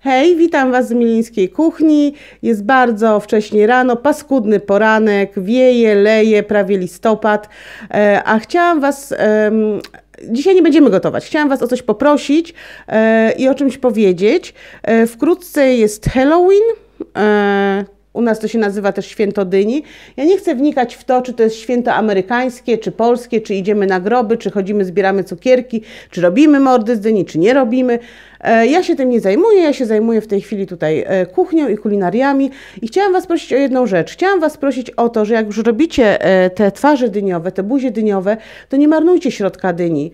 Hej, witam Was z Milińskiej Kuchni. Jest bardzo wcześnie rano, paskudny poranek, wieje, leje, prawie listopad, e, a chciałam Was... Dzisiaj nie będziemy gotować. Chciałam Was o coś poprosić e, i o czymś powiedzieć. E, wkrótce jest Halloween nas to się nazywa też święto dyni. Ja nie chcę wnikać w to, czy to jest święto amerykańskie, czy polskie, czy idziemy na groby, czy chodzimy, zbieramy cukierki, czy robimy mordy z dyni, czy nie robimy. E, ja się tym nie zajmuję, ja się zajmuję w tej chwili tutaj e, kuchnią i kulinariami i chciałam Was prosić o jedną rzecz. Chciałam Was prosić o to, że jak już robicie e, te twarze dyniowe, te buzie dyniowe, to nie marnujcie środka dyni.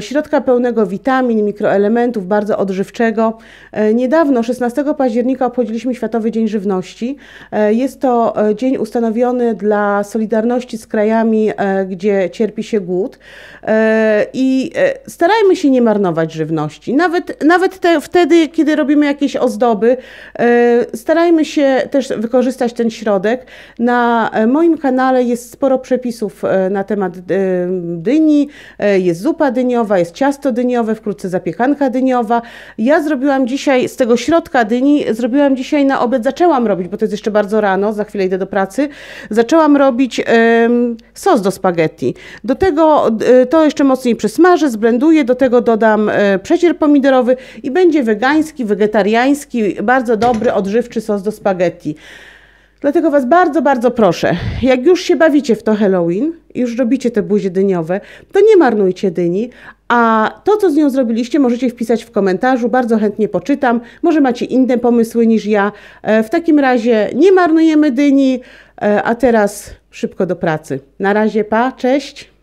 Środka pełnego witamin, mikroelementów, bardzo odżywczego. Niedawno, 16 października, obchodziliśmy Światowy Dzień Żywności E, jest to e, dzień ustanowiony dla solidarności z krajami, e, gdzie cierpi się głód. I starajmy się nie marnować żywności. Nawet, nawet te, wtedy, kiedy robimy jakieś ozdoby, starajmy się też wykorzystać ten środek. Na moim kanale jest sporo przepisów na temat dyni. Jest zupa dyniowa, jest ciasto dyniowe, wkrótce zapiekanka dyniowa. Ja zrobiłam dzisiaj z tego środka dyni, zrobiłam dzisiaj na obiad, zaczęłam robić, bo to jest jeszcze bardzo bardzo rano, za chwilę idę do pracy, zaczęłam robić sos do spaghetti. Do tego e, to jeszcze mocniej przysmażę, zblenduję, do tego dodam e, przecier pomidorowy i będzie wegański, wegetariański, bardzo dobry, odżywczy sos do spaghetti. Dlatego Was bardzo, bardzo proszę, jak już się bawicie w to Halloween, już robicie te buzie dyniowe, to nie marnujcie dyni, a to, co z nią zrobiliście, możecie wpisać w komentarzu. Bardzo chętnie poczytam. Może macie inne pomysły niż ja. E, w takim razie nie marnujemy dyni, e, a teraz szybko do pracy. Na razie, pa, cześć.